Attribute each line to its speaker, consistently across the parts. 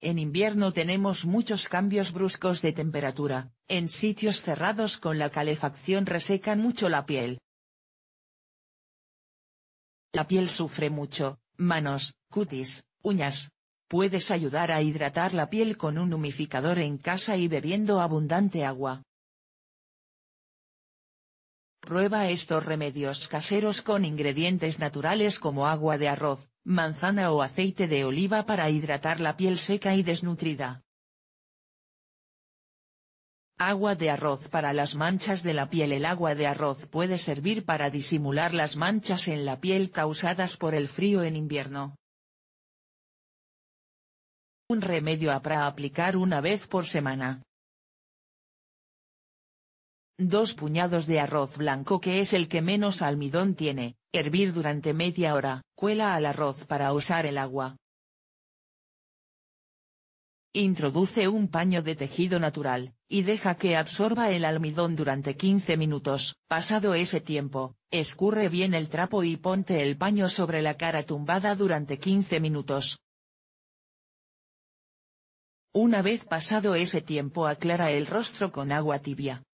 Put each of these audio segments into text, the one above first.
Speaker 1: En invierno tenemos muchos cambios bruscos de temperatura, en sitios cerrados con la calefacción resecan mucho la piel. La piel sufre mucho, manos, cutis, uñas. Puedes ayudar a hidratar la piel con un humificador en casa y bebiendo abundante agua. Prueba estos remedios caseros con ingredientes naturales como agua de arroz, manzana o aceite de oliva para hidratar la piel seca y desnutrida. Agua de arroz para las manchas de la piel El agua de arroz puede servir para disimular las manchas en la piel causadas por el frío en invierno. Un remedio para aplicar una vez por semana. Dos puñados de arroz blanco que es el que menos almidón tiene, hervir durante media hora. Cuela al arroz para usar el agua. Introduce un paño de tejido natural, y deja que absorba el almidón durante 15 minutos. Pasado ese tiempo, escurre bien el trapo y ponte el paño sobre la cara tumbada durante 15 minutos. Una vez pasado ese tiempo aclara el rostro con agua tibia.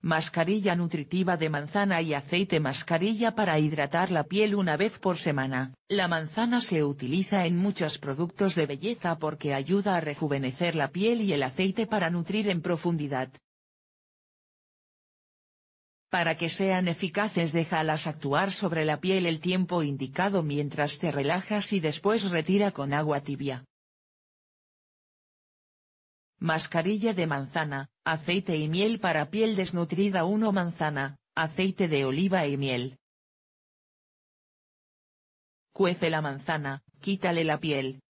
Speaker 1: Mascarilla nutritiva de manzana y aceite Mascarilla para hidratar la piel una vez por semana. La manzana se utiliza en muchos productos de belleza porque ayuda a rejuvenecer la piel y el aceite para nutrir en profundidad. Para que sean eficaces déjalas actuar sobre la piel el tiempo indicado mientras te relajas y después retira con agua tibia. Mascarilla de manzana, aceite y miel para piel desnutrida 1 manzana, aceite de oliva y miel. Cuece la manzana, quítale la piel.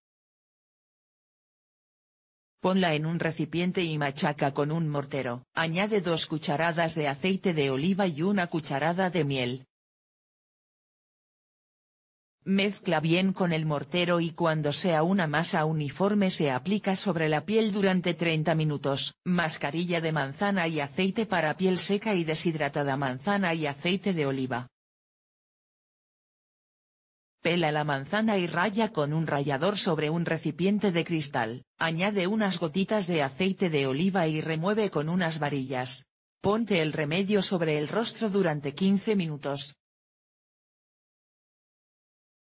Speaker 1: Ponla en un recipiente y machaca con un mortero. Añade 2 cucharadas de aceite de oliva y una cucharada de miel. Mezcla bien con el mortero y cuando sea una masa uniforme se aplica sobre la piel durante 30 minutos. Mascarilla de manzana y aceite para piel seca y deshidratada manzana y aceite de oliva. Pela la manzana y raya con un rallador sobre un recipiente de cristal, añade unas gotitas de aceite de oliva y remueve con unas varillas. Ponte el remedio sobre el rostro durante 15 minutos,